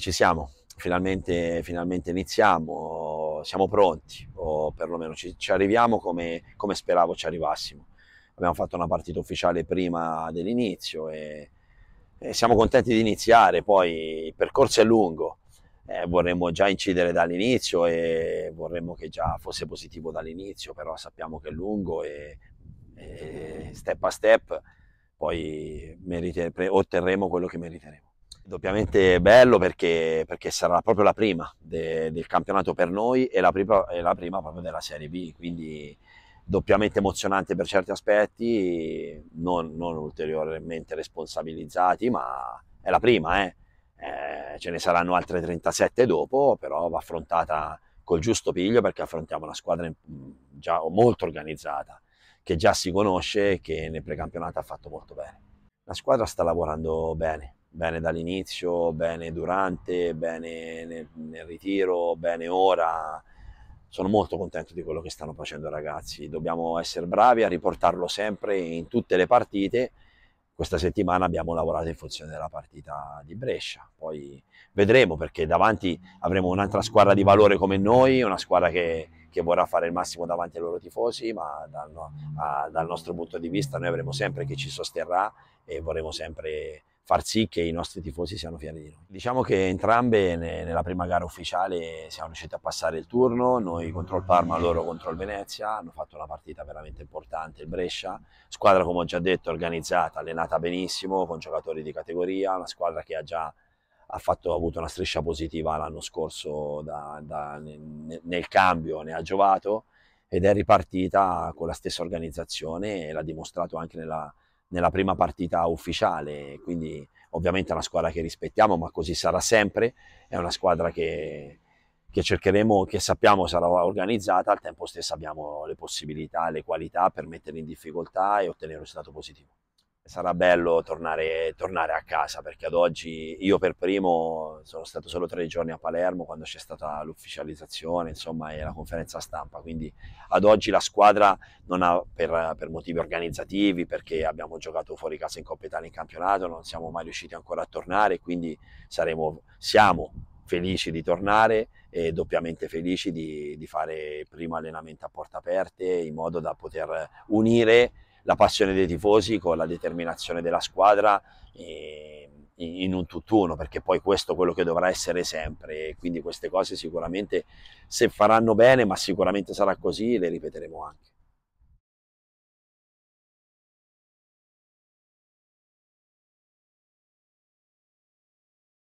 ci siamo, finalmente, finalmente iniziamo, siamo pronti, o perlomeno ci, ci arriviamo come, come, speravo ci arrivassimo. Abbiamo fatto una partita ufficiale prima dell'inizio e, e siamo contenti di iniziare, poi il percorso è lungo, eh, vorremmo già incidere dall'inizio e vorremmo che già fosse positivo dall'inizio, però sappiamo che è lungo e, e step a step poi merite, otterremo quello che meriteremo. Doppiamente bello perché, perché sarà proprio la prima de, del campionato per noi e la prima, e la prima proprio della Serie B, quindi doppiamente emozionante per certi aspetti, non, non ulteriormente responsabilizzati, ma è la prima, eh. Eh, ce ne saranno altre 37 dopo, però va affrontata col giusto piglio perché affrontiamo una squadra mm, già molto organizzata, che già si conosce e che nel precampionato ha fatto molto bene. La squadra sta lavorando bene, bene dall'inizio, bene durante, bene nel, nel, ritiro, bene ora. Sono molto contento di quello che stanno facendo i ragazzi, dobbiamo essere bravi a riportarlo sempre in tutte le partite. Questa settimana abbiamo lavorato in funzione della partita di Brescia, poi vedremo perché davanti avremo un'altra squadra di valore come noi, una squadra che, che vorrà fare il massimo davanti ai loro tifosi, ma dal, a, dal nostro punto di vista noi avremo sempre chi ci sosterrà e vorremo sempre far sì che i nostri tifosi siano fieri di noi. Diciamo che entrambe ne, nella prima gara ufficiale siamo riusciti a passare il turno, noi contro il Parma, loro contro il Venezia, hanno fatto una partita veramente importante, il Brescia, squadra come ho già detto organizzata, allenata benissimo, con giocatori di categoria, una squadra che ha già ha, fatto, ha avuto una striscia positiva l'anno scorso da, da, nel, nel cambio, ne ha giovato ed è ripartita con la stessa organizzazione e l'ha dimostrato anche nella nella prima partita ufficiale, quindi ovviamente è una squadra che rispettiamo, ma così sarà sempre, è una squadra che, che cercheremo, che sappiamo sarà organizzata, al tempo stesso abbiamo le possibilità, le qualità per mettere in difficoltà e ottenere un risultato positivo sarà bello tornare, tornare, a casa perché ad oggi io per primo sono stato solo tre giorni a Palermo quando c'è stata l'ufficializzazione insomma e la conferenza stampa quindi ad oggi la squadra non ha per, per motivi organizzativi perché abbiamo giocato fuori casa in Coppa Italia in campionato non siamo mai riusciti ancora a tornare quindi saremo, siamo felici di tornare e doppiamente felici di, di fare il primo allenamento a porte aperte in modo da poter unire la passione dei tifosi con la determinazione della squadra in un tutt'uno, perché poi questo è quello che dovrà essere sempre. Quindi queste cose sicuramente, se faranno bene, ma sicuramente sarà così, le ripeteremo anche.